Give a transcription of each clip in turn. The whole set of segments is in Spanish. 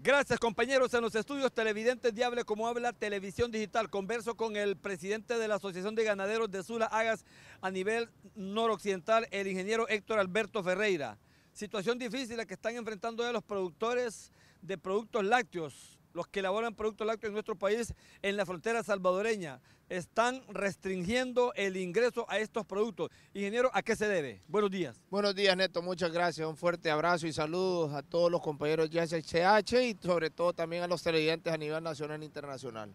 Gracias compañeros en los estudios televidentes Diable como habla Televisión Digital. Converso con el presidente de la Asociación de Ganaderos de Sula Agas a nivel noroccidental, el ingeniero Héctor Alberto Ferreira. Situación difícil la que están enfrentando ya los productores de productos lácteos los que elaboran productos lácteos en nuestro país en la frontera salvadoreña. Están restringiendo el ingreso a estos productos. Ingeniero, ¿a qué se debe? Buenos días. Buenos días, Neto. Muchas gracias. Un fuerte abrazo y saludos a todos los compañeros de SHH y sobre todo también a los televidentes a nivel nacional e internacional.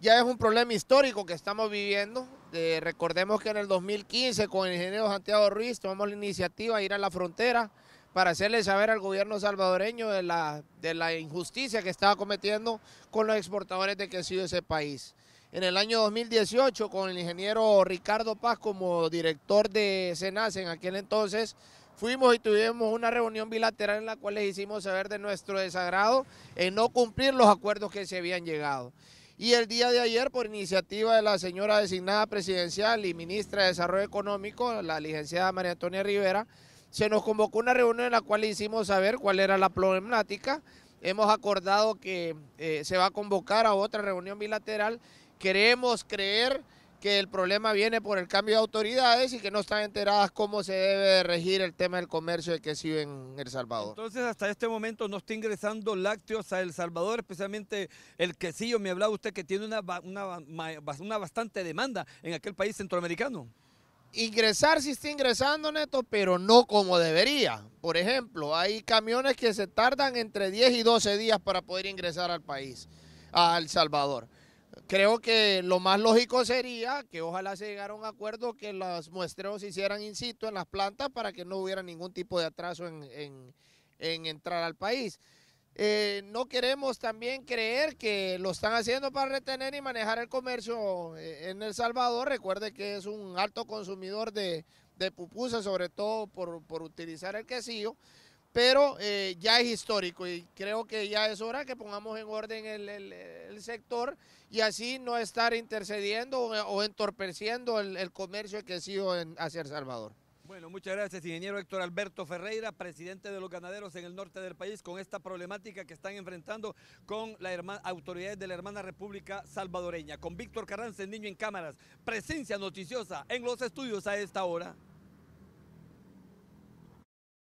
Ya es un problema histórico que estamos viviendo. Eh, recordemos que en el 2015 con el ingeniero Santiago Ruiz tomamos la iniciativa de ir a la frontera para hacerle saber al gobierno salvadoreño de la, de la injusticia que estaba cometiendo con los exportadores de ha de ese país. En el año 2018, con el ingeniero Ricardo Paz como director de Senas en aquel entonces, fuimos y tuvimos una reunión bilateral en la cual les hicimos saber de nuestro desagrado en no cumplir los acuerdos que se habían llegado. Y el día de ayer, por iniciativa de la señora designada presidencial y ministra de Desarrollo Económico, la licenciada María Antonia Rivera, se nos convocó una reunión en la cual hicimos saber cuál era la problemática. Hemos acordado que eh, se va a convocar a otra reunión bilateral. Queremos creer que el problema viene por el cambio de autoridades y que no están enteradas cómo se debe regir el tema del comercio de quesillo en El Salvador. Entonces, hasta este momento no está ingresando lácteos a El Salvador, especialmente el quesillo. Me hablaba usted que tiene una, una bastante demanda en aquel país centroamericano ingresar si está ingresando, Neto, pero no como debería. Por ejemplo, hay camiones que se tardan entre 10 y 12 días para poder ingresar al país, a El Salvador. Creo que lo más lógico sería que ojalá se llegara a un acuerdo que los muestreos hicieran in en las plantas para que no hubiera ningún tipo de atraso en entrar al país. Eh, no queremos también creer que lo están haciendo para retener y manejar el comercio eh, en El Salvador. Recuerde que es un alto consumidor de, de pupusas, sobre todo por, utilizar el quesillo, pero eh, ya es histórico y creo que ya es hora que pongamos en orden el, sector y así no estar intercediendo o, entorpeciendo el, comercio de quesillo hacia El Salvador. Bueno, muchas gracias, ingeniero Héctor Alberto Ferreira, presidente de los ganaderos en el norte del país, con esta problemática que están enfrentando con las autoridades de la hermana República Salvadoreña. Con Víctor Carranza, el niño en cámaras, presencia noticiosa en los estudios a esta hora.